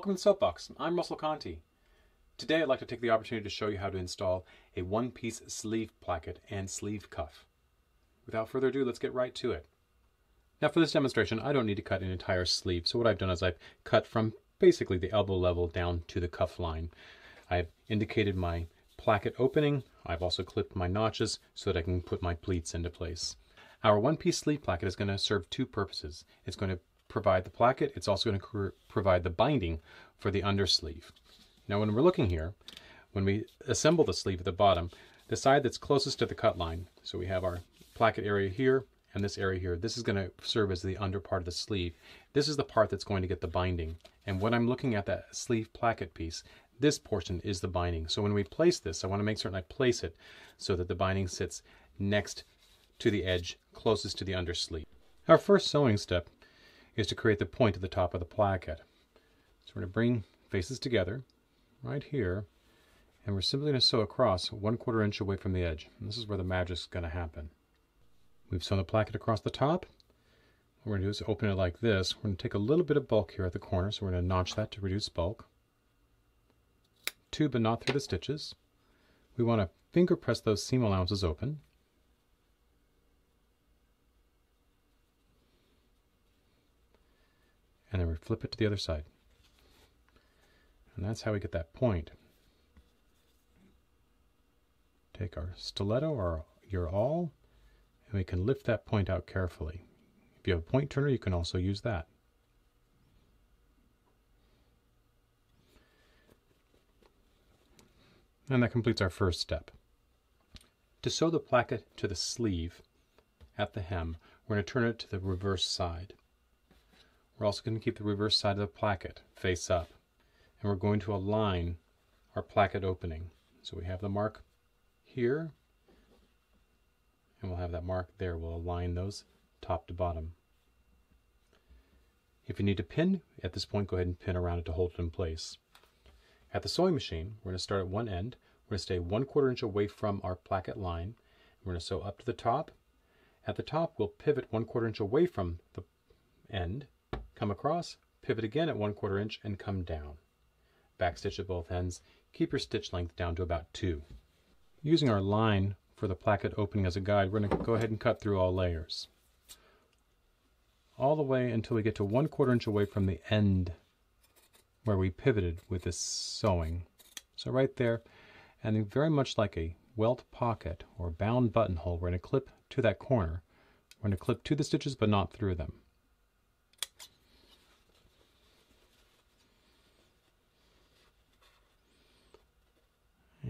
Welcome to the Soapbox. I'm Russell Conti. Today I'd like to take the opportunity to show you how to install a one-piece sleeve placket and sleeve cuff. Without further ado, let's get right to it. Now for this demonstration, I don't need to cut an entire sleeve, so what I've done is I've cut from basically the elbow level down to the cuff line. I've indicated my placket opening, I've also clipped my notches so that I can put my pleats into place. Our one-piece sleeve placket is going to serve two purposes. It's going to provide the placket. It's also going to provide the binding for the undersleeve. Now when we're looking here, when we assemble the sleeve at the bottom, the side that's closest to the cut line, so we have our placket area here and this area here, this is going to serve as the under part of the sleeve. This is the part that's going to get the binding. And when I'm looking at that sleeve placket piece, this portion is the binding. So when we place this, I want to make certain I place it so that the binding sits next to the edge closest to the undersleeve. Our first sewing step is to create the point at the top of the placket. So we're going to bring faces together right here, and we're simply going to sew across one quarter inch away from the edge. And this is where the magic's going to happen. We've sewn the placket across the top. What we're going to do is open it like this. We're going to take a little bit of bulk here at the corner, so we're going to notch that to reduce bulk. Two, but not through the stitches. We want to finger press those seam allowances open. and then we flip it to the other side. And that's how we get that point. Take our stiletto or your awl, and we can lift that point out carefully. If you have a point turner, you can also use that. And that completes our first step. To sew the placket to the sleeve at the hem, we're going to turn it to the reverse side. We're also going to keep the reverse side of the placket face up. And we're going to align our placket opening. So we have the mark here, and we'll have that mark there. We'll align those top to bottom. If you need to pin, at this point, go ahead and pin around it to hold it in place. At the sewing machine, we're going to start at one end. We're going to stay one quarter inch away from our placket line. We're going to sew up to the top. At the top, we'll pivot one quarter inch away from the end, Come across, pivot again at 1 quarter inch, and come down. Backstitch at both ends. Keep your stitch length down to about 2. Using our line for the placket opening as a guide, we're going to go ahead and cut through all layers. All the way until we get to 1 quarter inch away from the end where we pivoted with this sewing. So right there, and very much like a welt pocket or bound buttonhole, we're going to clip to that corner. We're going to clip to the stitches but not through them.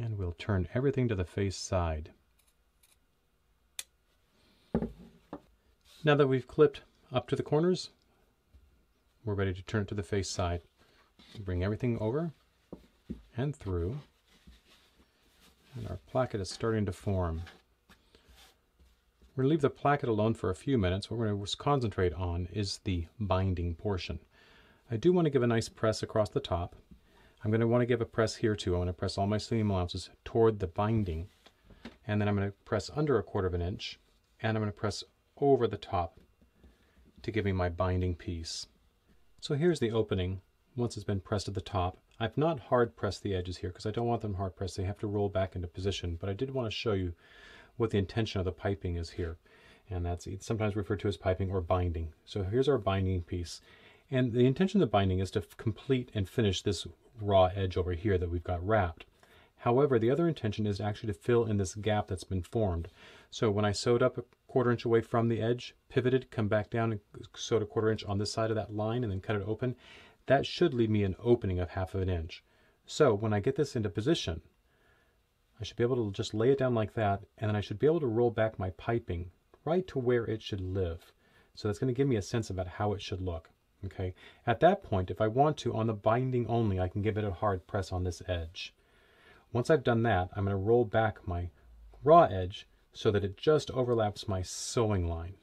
And we'll turn everything to the face side. Now that we've clipped up to the corners, we're ready to turn it to the face side. Bring everything over and through. And our placket is starting to form. We're going to leave the placket alone for a few minutes. What we're going to concentrate on is the binding portion. I do want to give a nice press across the top I'm going to want to give a press here too. I'm going to press all my seam allowances toward the binding. And then I'm going to press under a quarter of an inch. And I'm going to press over the top to give me my binding piece. So here's the opening once it's been pressed at the top. I've not hard pressed the edges here because I don't want them hard pressed. They have to roll back into position. But I did want to show you what the intention of the piping is here. And that's sometimes referred to as piping or binding. So here's our binding piece. And the intention of the binding is to complete and finish this raw edge over here that we've got wrapped. However, the other intention is actually to fill in this gap that's been formed. So when I sewed up a quarter inch away from the edge, pivoted, come back down and sewed a quarter inch on this side of that line and then cut it open, that should leave me an opening of half of an inch. So when I get this into position, I should be able to just lay it down like that, and then I should be able to roll back my piping right to where it should live. So that's going to give me a sense about how it should look. Okay, at that point, if I want to, on the binding only, I can give it a hard press on this edge. Once I've done that, I'm going to roll back my raw edge so that it just overlaps my sewing line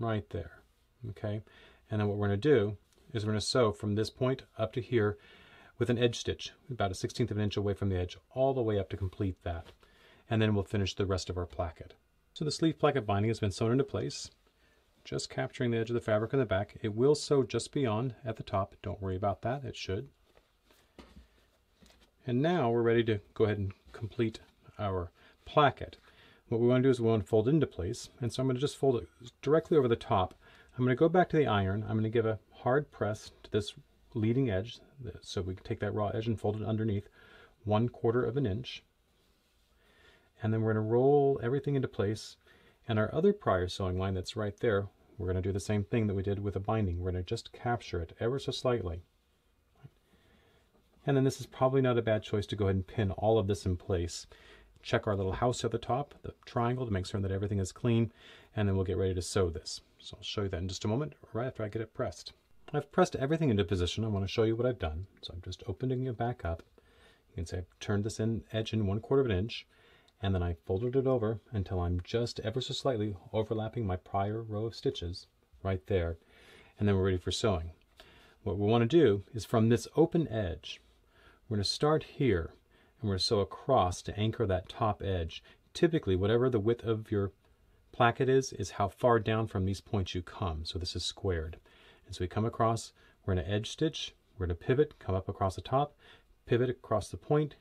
right there. Okay, and then what we're going to do is we're going to sew from this point up to here with an edge stitch, about a sixteenth of an inch away from the edge, all the way up to complete that. And then we'll finish the rest of our placket. So the sleeve placket binding has been sewn into place just capturing the edge of the fabric in the back. It will sew just beyond at the top. Don't worry about that, it should. And now we're ready to go ahead and complete our placket. What we want to do is we want to fold into place. And so I'm going to just fold it directly over the top. I'm going to go back to the iron. I'm going to give a hard press to this leading edge. So we can take that raw edge and fold it underneath one quarter of an inch. And then we're going to roll everything into place and our other prior sewing line that's right there, we're going to do the same thing that we did with the binding. We're going to just capture it ever so slightly. And then this is probably not a bad choice to go ahead and pin all of this in place. Check our little house at the top, the triangle, to make sure that everything is clean, and then we'll get ready to sew this. So I'll show you that in just a moment, right after I get it pressed. I've pressed everything into position. I want to show you what I've done. So I'm just opening it back up. You can see I've turned this in edge in one quarter of an inch and then I folded it over until I'm just ever so slightly overlapping my prior row of stitches right there and then we're ready for sewing. What we want to do is from this open edge we're going to start here and we're going to sew across to anchor that top edge. Typically whatever the width of your placket is is how far down from these points you come so this is squared. And so we come across we're going to edge stitch we're going to pivot, come up across the top, pivot across the point,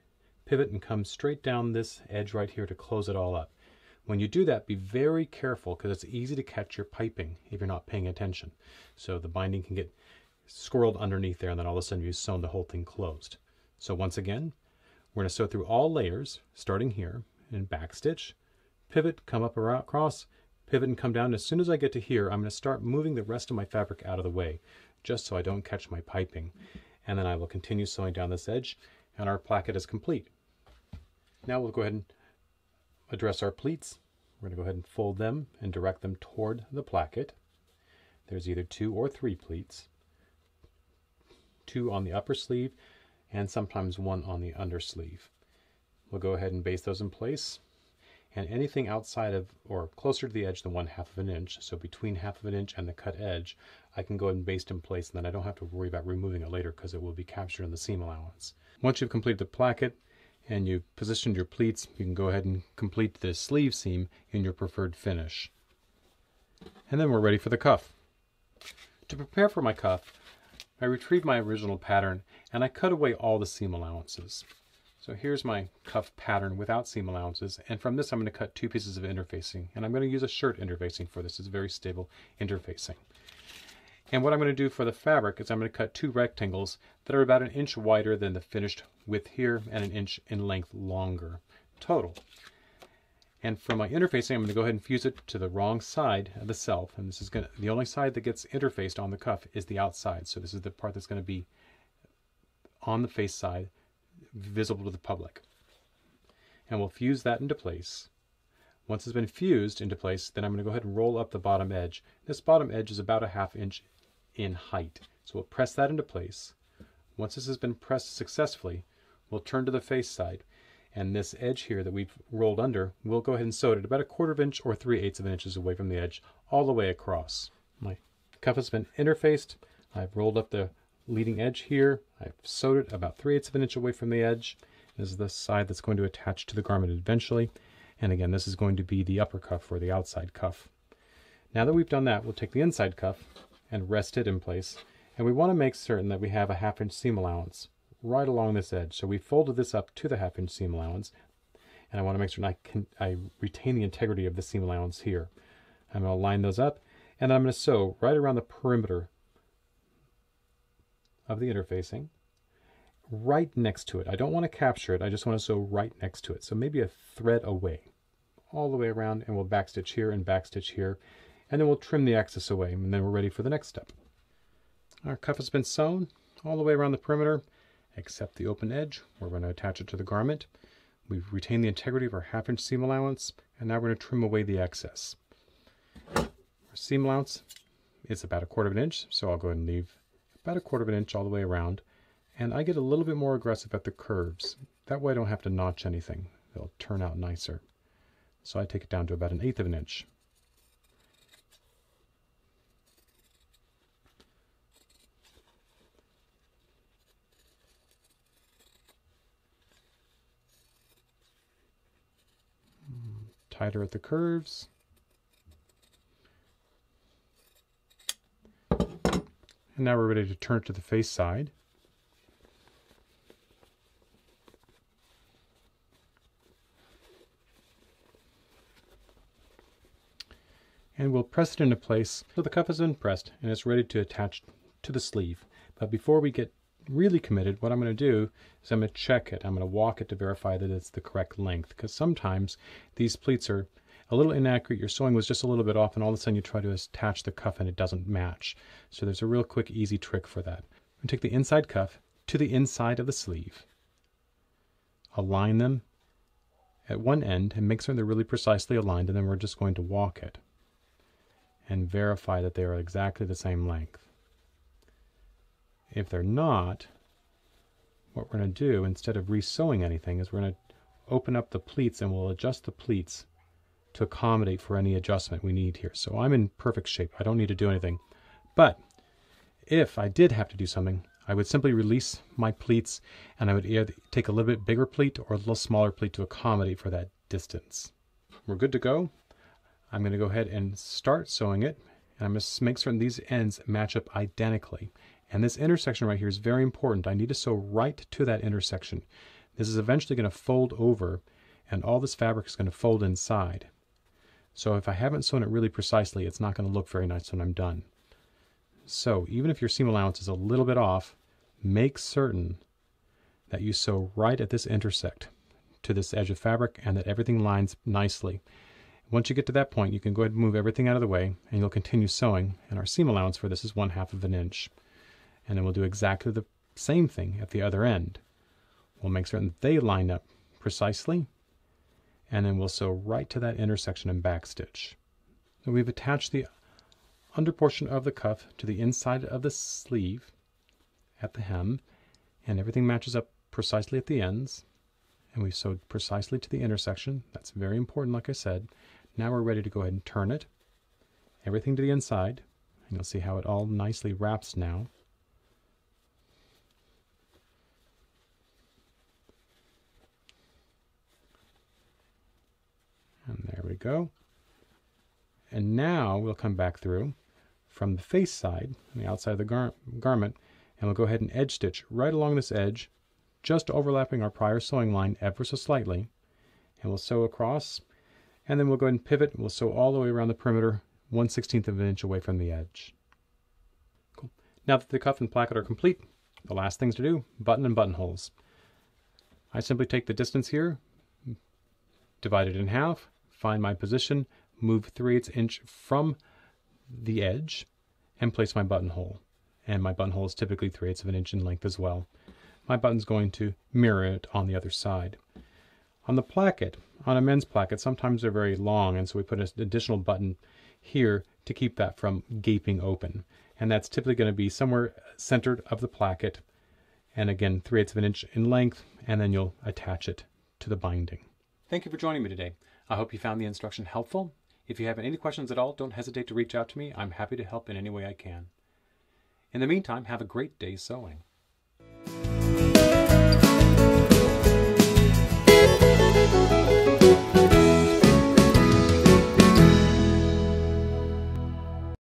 pivot and come straight down this edge right here to close it all up. When you do that, be very careful because it's easy to catch your piping if you're not paying attention. So the binding can get squirreled underneath there and then all of a sudden you've sewn the whole thing closed. So once again, we're going to sew through all layers, starting here, and back stitch, pivot, come up across, pivot and come down. as soon as I get to here, I'm going to start moving the rest of my fabric out of the way, just so I don't catch my piping. And then I will continue sewing down this edge and our placket is complete. Now we'll go ahead and address our pleats. We're going to go ahead and fold them and direct them toward the placket. There's either two or three pleats, two on the upper sleeve and sometimes one on the undersleeve. We'll go ahead and base those in place and anything outside of or closer to the edge than one half of an inch, so between half of an inch and the cut edge, I can go ahead and baste in place and then I don't have to worry about removing it later because it will be captured in the seam allowance. Once you've completed the placket and you've positioned your pleats, you can go ahead and complete the sleeve seam in your preferred finish. And then we're ready for the cuff. To prepare for my cuff, I retrieved my original pattern and I cut away all the seam allowances. So here's my cuff pattern without seam allowances, and from this I'm going to cut two pieces of interfacing, and I'm going to use a shirt interfacing for this. It's very stable interfacing. And what I'm going to do for the fabric is I'm going to cut two rectangles that are about an inch wider than the finished width here and an inch in length longer total. And for my interfacing, I'm going to go ahead and fuse it to the wrong side of the self. And this is going to, the only side that gets interfaced on the cuff is the outside. So this is the part that's going to be on the face side, visible to the public. And we'll fuse that into place. Once it's been fused into place, then I'm going to go ahead and roll up the bottom edge. This bottom edge is about a half inch in height. So we'll press that into place. Once this has been pressed successfully, we'll turn to the face side and this edge here that we've rolled under, we'll go ahead and sew it at about a quarter of an inch or three eighths of an inches away from the edge, all the way across. My cuff has been interfaced. I've rolled up the leading edge here. I've sewed it about three eighths of an inch away from the edge. This is the side that's going to attach to the garment eventually. And again, this is going to be the upper cuff or the outside cuff. Now that we've done that, we'll take the inside cuff and rest it in place. And we want to make certain that we have a half inch seam allowance right along this edge. So we folded this up to the half inch seam allowance. And I want to make certain I, can, I retain the integrity of the seam allowance here. I'm going to line those up and I'm going to sew right around the perimeter of the interfacing right next to it. I don't want to capture it. I just want to sew right next to it. So maybe a thread away all the way around and we'll backstitch here and backstitch here and then we'll trim the excess away and then we're ready for the next step. Our cuff has been sewn all the way around the perimeter except the open edge. We're going to attach it to the garment. We've retained the integrity of our half inch seam allowance and now we're going to trim away the excess. Our seam allowance is about a quarter of an inch so I'll go ahead and leave about a quarter of an inch all the way around and I get a little bit more aggressive at the curves. That way I don't have to notch anything. It'll turn out nicer. So I take it down to about an eighth of an inch. tighter at the curves. And now we're ready to turn it to the face side. And we'll press it into place so the cuff has been pressed and it's ready to attach to the sleeve. But before we get really committed, what I'm going to do is I'm going to check it. I'm going to walk it to verify that it's the correct length because sometimes these pleats are a little inaccurate. Your sewing was just a little bit off and all of a sudden you try to attach the cuff and it doesn't match. So there's a real quick, easy trick for that. I'm going to take the inside cuff to the inside of the sleeve. Align them at one end and make sure they're really precisely aligned and then we're just going to walk it and verify that they are exactly the same length. If they're not, what we're going to do instead of resewing anything is we're going to open up the pleats and we'll adjust the pleats to accommodate for any adjustment we need here. So I'm in perfect shape. I don't need to do anything. But if I did have to do something, I would simply release my pleats and I would either take a little bit bigger pleat or a little smaller pleat to accommodate for that distance. We're good to go. I'm going to go ahead and start sewing it. And I'm going to make certain these ends match up identically. And this intersection right here is very important. I need to sew right to that intersection. This is eventually going to fold over and all this fabric is going to fold inside. So if I haven't sewn it really precisely, it's not going to look very nice when I'm done. So even if your seam allowance is a little bit off, make certain that you sew right at this intersect to this edge of fabric and that everything lines nicely. Once you get to that point, you can go ahead and move everything out of the way and you'll continue sewing. And our seam allowance for this is one half of an inch and then we'll do exactly the same thing at the other end. We'll make certain they line up precisely, and then we'll sew right to that intersection and backstitch. stitch. we've attached the under portion of the cuff to the inside of the sleeve at the hem, and everything matches up precisely at the ends, and we've sewed precisely to the intersection. That's very important, like I said. Now we're ready to go ahead and turn it, everything to the inside, and you'll see how it all nicely wraps now. we go. And now we'll come back through from the face side, the outside of the gar garment, and we'll go ahead and edge stitch right along this edge, just overlapping our prior sewing line ever so slightly. And we'll sew across, and then we'll go ahead and pivot, and we'll sew all the way around the perimeter, 1 16th of an inch away from the edge. Cool. Now that the cuff and placket are complete, the last things to do, button and buttonholes. I simply take the distance here, divide it in half, find my position, move 3 eighths inch from the edge, and place my buttonhole. And my buttonhole is typically 3 eighths of an inch in length as well. My button's going to mirror it on the other side. On the placket, on a men's placket, sometimes they're very long, and so we put an additional button here to keep that from gaping open. And that's typically going to be somewhere centered of the placket, and again, 3 eighths of an inch in length, and then you'll attach it to the binding. Thank you for joining me today. I hope you found the instruction helpful. If you have any questions at all, don't hesitate to reach out to me. I'm happy to help in any way I can. In the meantime, have a great day sewing.